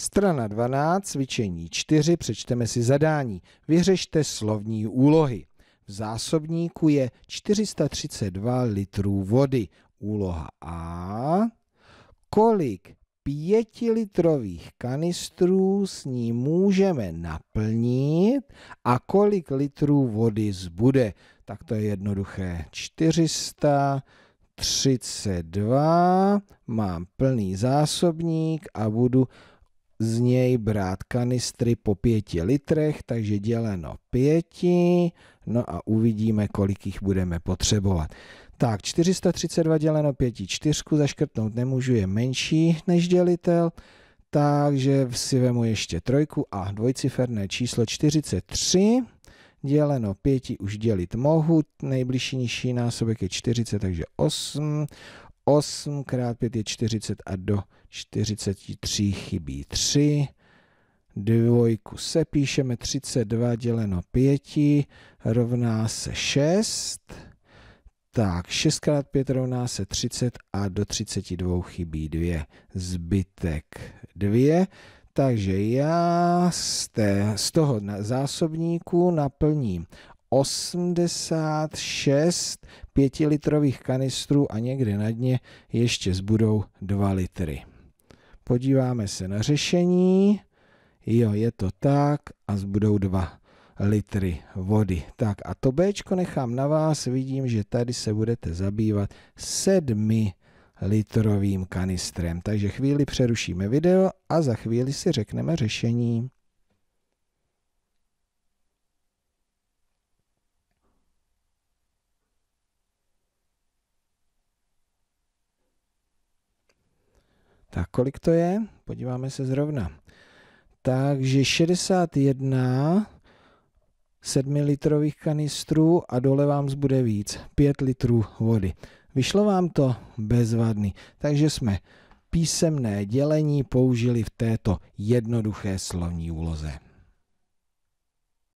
Strana 12, cvičení 4, přečteme si zadání. Vyřešte slovní úlohy. V zásobníku je 432 litrů vody. Úloha A. Kolik pětilitrových kanistrů s ní můžeme naplnit a kolik litrů vody zbude. Tak to je jednoduché. 432, mám plný zásobník a budu z něj brát kanistry po pěti litrech, takže děleno pěti, no a uvidíme, kolik jich budeme potřebovat. Tak, 432 děleno pěti čtyřku zaškrtnout nemůžu, je menší než dělitel, takže si vemu ještě trojku a dvojciferné číslo 43 děleno 5 už dělit mohu, nejbližší nižší násobek je 40, takže 8, 8 krát 5 je 40 a do 43 chybí 3. Dvojku se píšeme 32 děleno 5 rovná se 6. Tak, 6 x 5 rovná se 30 a do 32 chybí 2. Zbytek 2. Takže já z, té, z toho zásobníku naplním 86 pětilitrových kanistrů a někde na dně ještě zbudou 2 litry. Podíváme se na řešení. Jo, je to tak a zbudou 2 litry vody. Tak a to B nechám na vás. Vidím, že tady se budete zabývat sedmi litrovým kanistrem. Takže chvíli přerušíme video a za chvíli si řekneme řešení. Tak kolik to je? Podíváme se zrovna. Takže 61 7-litrových kanistrů a dole vám zbude víc, 5 litrů vody. Vyšlo vám to bezvadný, takže jsme písemné dělení použili v této jednoduché slovní úloze.